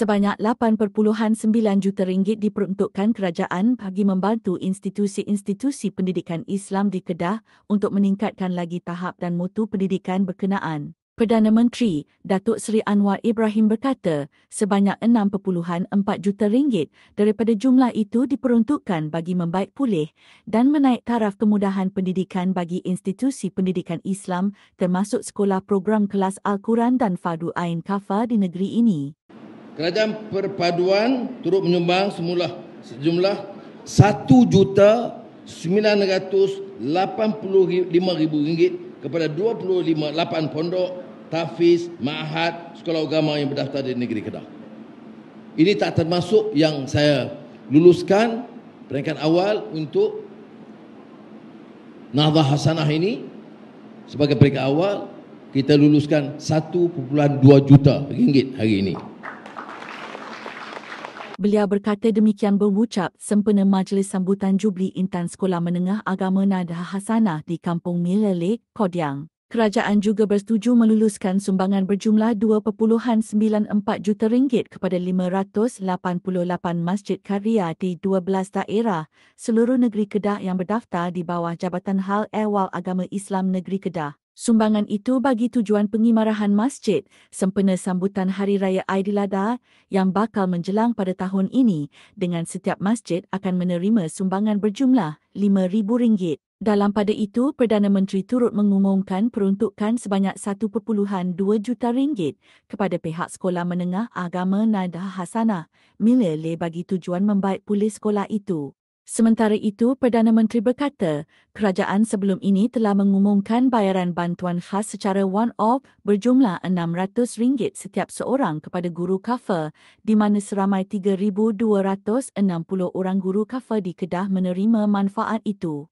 Sebanyak 8.9 juta ringgit diperuntukkan kerajaan bagi membantu institusi-institusi pendidikan Islam di Kedah untuk meningkatkan lagi tahap dan mutu pendidikan berkenaan. Perdana Menteri Datuk Seri Anwar Ibrahim berkata, sebanyak 6.4 juta ringgit daripada jumlah itu diperuntukkan bagi membaik pulih dan menaik taraf kemudahan pendidikan bagi institusi pendidikan Islam termasuk sekolah program kelas Al-Quran dan Fadu Ain Kafa di negeri ini kerajaan perpaduan turut menyumbang semula sejumlah 1 juta ribu ringgit kepada 258 pondok tafiz, maahad, sekolah agama yang berdaftar di negeri Kedah. Ini tak termasuk yang saya luluskan peringkat awal untuk Nahdha Hasanah ini sebagai peringkat awal kita luluskan 1.2 juta ringgit hari ini. Beliau berkata demikian berwucap sempena majlis sambutan Jubli Intan Sekolah Menengah Agama Nadah Hasanah di Kampung Milele, Kodiang. Kerajaan juga bersetuju meluluskan sumbangan berjumlah 2.94 juta ringgit kepada 588 masjid karya di 12 daerah seluruh negeri Kedah yang berdaftar di bawah Jabatan Hal Ehwal Agama Islam Negeri Kedah. Sumbangan itu bagi tujuan pengimarahan masjid sempena sambutan Hari Raya Aidiladha yang bakal menjelang pada tahun ini dengan setiap masjid akan menerima sumbangan berjumlah RM5,000. Dalam pada itu, Perdana Menteri turut mengumumkan peruntukan sebanyak 1.2 juta ringgit kepada pihak Sekolah Menengah Agama Nadah Hasanah, Mila bagi tujuan membaik pulih sekolah itu. Sementara itu, Perdana Menteri berkata, kerajaan sebelum ini telah mengumumkan bayaran bantuan khas secara one-off berjumlah RM600 setiap seorang kepada guru kafe, di mana seramai 3,260 orang guru kafe di Kedah menerima manfaat itu.